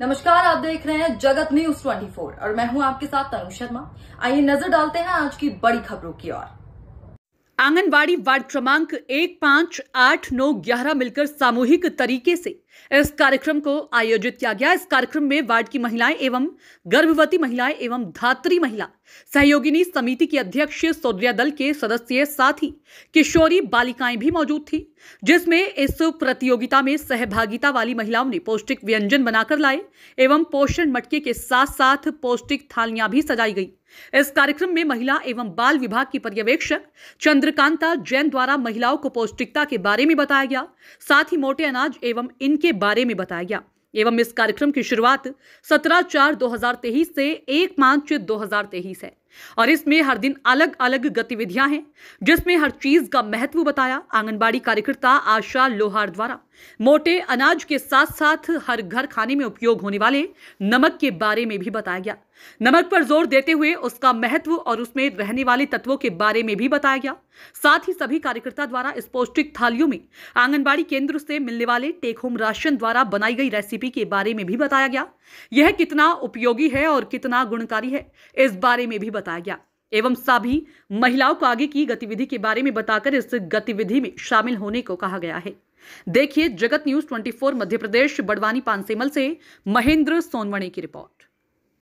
नमस्कार आप देख रहे हैं जगत न्यूज 24 और मैं हूं आपके साथ तनु शर्मा आइए नजर डालते हैं आज की बड़ी खबरों की ओर आंगनबाड़ी वार्ड क्रमांक एक पांच आठ नौ ग्यारह मिलकर सामूहिक तरीके से इस कार्यक्रम को आयोजित किया गया इस कार्यक्रम में वार्ड की महिलाएं एवं गर्भवती महिलाएं एवं धात्री महिला सहयोगिनी समिति की अध्यक्ष सौर्या दल के सदस्य साथ ही किशोरी बालिकाएं भी मौजूद थी जिसमें इस प्रतियोगिता में सहभागिता वाली महिलाओं ने पौष्टिक व्यंजन बनाकर लाए एवं पोषण मटके के साथ साथ पौष्टिक थालियां भी सजाई गई इस कार्यक्रम में महिला एवं बाल विभाग की पर्यवेक्षक चंद्रकांता जैन द्वारा महिलाओं को पौष्टिकता के बारे में बताया गया साथ ही मोटे अनाज एवं इनके के बारे में बताया गया एवं इस कार्यक्रम की शुरुआत 17 चार 2023 से 1 मार्च 2023 है और इसमें हर दिन अलग अलग गतिविधियां हैं जिसमें हर चीज का महत्व बताया आंगनबाड़ी कार्यकर्ता आशा लोहार द्वारा मोटे अनाज के साथ साथ हर घर खाने में उपयोग होने वाले नमक के बारे में भी बताया गया नमक पर जोर देते हुए उसका महत्व और उसमें रहने वाले तत्वों के बारे में भी बताया गया साथ ही सभी कार्यकर्ता द्वारा इस पौष्टिक थालियों में आंगनबाड़ी केंद्र से मिलने वाले टेक होम राशन द्वारा बनाई गई रेसिपी के बारे में भी बताया गया यह कितना उपयोगी है और कितना गुणकारी है इस बारे में भी बताया बताया गया एवं सभी महिलाओं को आगे की गतिविधि के बारे में बताकर इस गतिविधि में शामिल होने को कहा गया है देखिए जगत न्यूज 24 मध्य प्रदेश बड़वानी पानसेमल से महेंद्र सोनवणी की रिपोर्ट